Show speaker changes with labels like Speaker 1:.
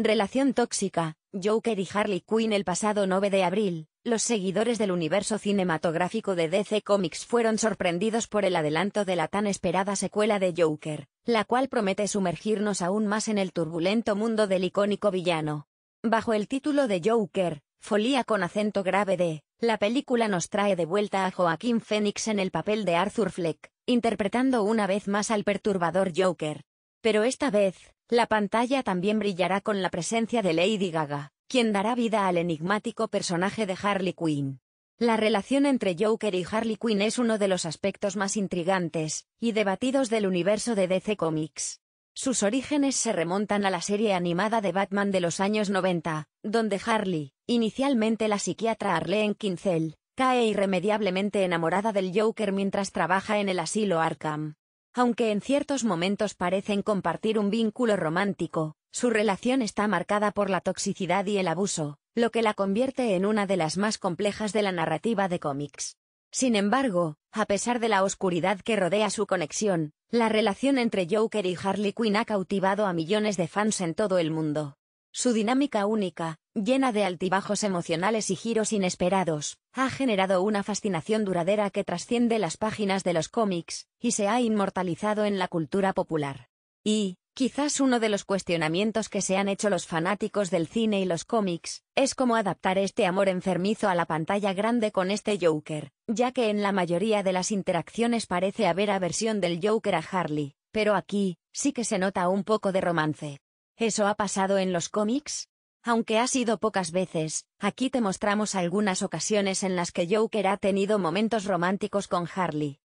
Speaker 1: Relación tóxica, Joker y Harley Quinn el pasado 9 de abril, los seguidores del universo cinematográfico de DC Comics fueron sorprendidos por el adelanto de la tan esperada secuela de Joker, la cual promete sumergirnos aún más en el turbulento mundo del icónico villano. Bajo el título de Joker, folía con acento grave de, la película nos trae de vuelta a Joaquín Phoenix en el papel de Arthur Fleck, interpretando una vez más al perturbador Joker. Pero esta vez, la pantalla también brillará con la presencia de Lady Gaga, quien dará vida al enigmático personaje de Harley Quinn. La relación entre Joker y Harley Quinn es uno de los aspectos más intrigantes y debatidos del universo de DC Comics. Sus orígenes se remontan a la serie animada de Batman de los años 90, donde Harley, inicialmente la psiquiatra Arlene Kinzel, cae irremediablemente enamorada del Joker mientras trabaja en el asilo Arkham. Aunque en ciertos momentos parecen compartir un vínculo romántico, su relación está marcada por la toxicidad y el abuso, lo que la convierte en una de las más complejas de la narrativa de cómics. Sin embargo, a pesar de la oscuridad que rodea su conexión, la relación entre Joker y Harley Quinn ha cautivado a millones de fans en todo el mundo. Su dinámica única, llena de altibajos emocionales y giros inesperados, ha generado una fascinación duradera que trasciende las páginas de los cómics, y se ha inmortalizado en la cultura popular. Y, quizás uno de los cuestionamientos que se han hecho los fanáticos del cine y los cómics, es cómo adaptar este amor enfermizo a la pantalla grande con este Joker, ya que en la mayoría de las interacciones parece haber aversión del Joker a Harley, pero aquí, sí que se nota un poco de romance. ¿Eso ha pasado en los cómics? Aunque ha sido pocas veces, aquí te mostramos algunas ocasiones en las que Joker ha tenido momentos románticos con Harley.